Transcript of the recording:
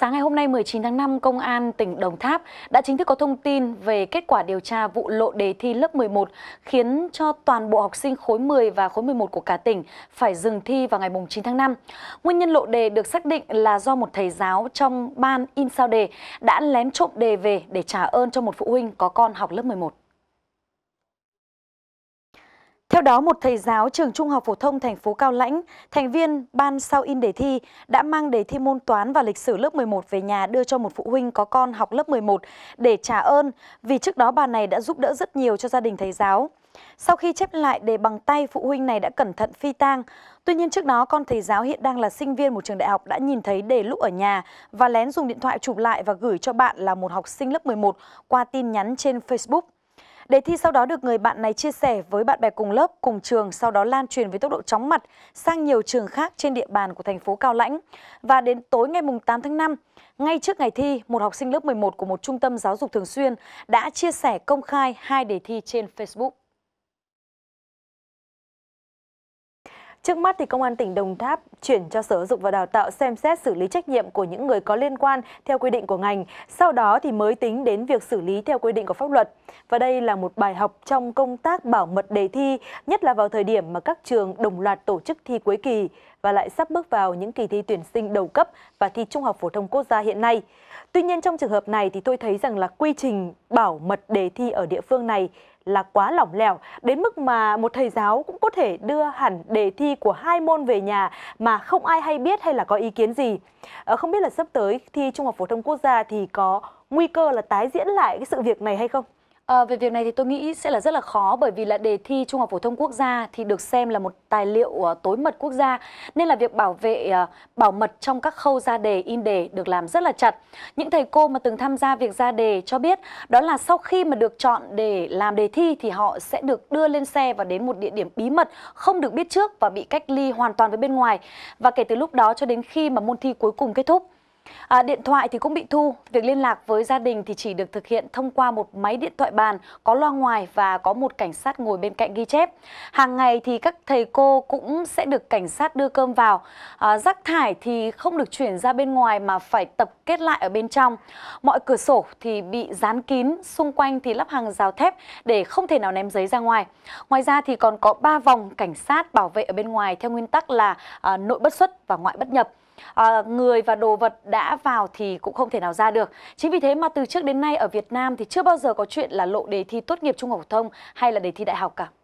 Sáng ngày hôm nay 19 tháng 5, Công an tỉnh Đồng Tháp đã chính thức có thông tin về kết quả điều tra vụ lộ đề thi lớp 11 khiến cho toàn bộ học sinh khối 10 và khối 11 của cả tỉnh phải dừng thi vào ngày 9 tháng 5. Nguyên nhân lộ đề được xác định là do một thầy giáo trong ban in sao đề đã lén trộm đề về để trả ơn cho một phụ huynh có con học lớp 11. Theo đó, một thầy giáo trường Trung học phổ thông thành phố Cao Lãnh, thành viên ban sau in đề thi đã mang đề thi môn toán và lịch sử lớp 11 về nhà đưa cho một phụ huynh có con học lớp 11 để trả ơn vì trước đó bà này đã giúp đỡ rất nhiều cho gia đình thầy giáo. Sau khi chép lại đề bằng tay, phụ huynh này đã cẩn thận phi tang. Tuy nhiên trước đó, con thầy giáo hiện đang là sinh viên một trường đại học đã nhìn thấy đề lúc ở nhà và lén dùng điện thoại chụp lại và gửi cho bạn là một học sinh lớp 11 qua tin nhắn trên Facebook. Đề thi sau đó được người bạn này chia sẻ với bạn bè cùng lớp, cùng trường, sau đó lan truyền với tốc độ chóng mặt sang nhiều trường khác trên địa bàn của thành phố Cao Lãnh. Và đến tối ngày 8 tháng 5, ngay trước ngày thi, một học sinh lớp 11 của một trung tâm giáo dục thường xuyên đã chia sẻ công khai hai đề thi trên Facebook. Trước mắt thì công an tỉnh Đồng Tháp chuyển cho Sở dục và Đào tạo xem xét xử lý trách nhiệm của những người có liên quan theo quy định của ngành, sau đó thì mới tính đến việc xử lý theo quy định của pháp luật. Và đây là một bài học trong công tác bảo mật đề thi, nhất là vào thời điểm mà các trường đồng loạt tổ chức thi cuối kỳ và lại sắp bước vào những kỳ thi tuyển sinh đầu cấp và thi trung học phổ thông quốc gia hiện nay. Tuy nhiên trong trường hợp này thì tôi thấy rằng là quy trình bảo mật đề thi ở địa phương này là quá lỏng lẻo đến mức mà một thầy giáo cũng có thể đưa hẳn đề thi của hai môn về nhà mà không ai hay biết hay là có ý kiến gì. Ờ, không biết là sắp tới thi Trung học phổ thông quốc gia thì có nguy cơ là tái diễn lại cái sự việc này hay không? À, về việc này thì tôi nghĩ sẽ là rất là khó bởi vì là đề thi Trung học phổ thông quốc gia thì được xem là một tài liệu uh, tối mật quốc gia nên là việc bảo vệ uh, bảo mật trong các khâu ra đề in đề được làm rất là chặt. Những thầy cô mà từng tham gia việc ra đề cho biết đó là sau khi mà được chọn để làm đề thi thì họ sẽ được đưa lên xe và đến một địa điểm bí mật không được biết trước và bị cách ly hoàn toàn với bên ngoài và kể từ lúc đó cho đến khi mà môn thi cuối cùng kết thúc. À, điện thoại thì cũng bị thu, việc liên lạc với gia đình thì chỉ được thực hiện thông qua một máy điện thoại bàn có loa ngoài và có một cảnh sát ngồi bên cạnh ghi chép. Hàng ngày thì các thầy cô cũng sẽ được cảnh sát đưa cơm vào. À, rác thải thì không được chuyển ra bên ngoài mà phải tập kết lại ở bên trong. Mọi cửa sổ thì bị dán kín, xung quanh thì lắp hàng rào thép để không thể nào ném giấy ra ngoài. Ngoài ra thì còn có 3 vòng cảnh sát bảo vệ ở bên ngoài theo nguyên tắc là à, nội bất xuất và ngoại bất nhập à, người và đồ vật đã vào thì cũng không thể nào ra được. Chính vì thế mà từ trước đến nay ở Việt Nam thì chưa bao giờ có chuyện là lộ đề thi tốt nghiệp trung học phổ thông hay là đề thi đại học cả.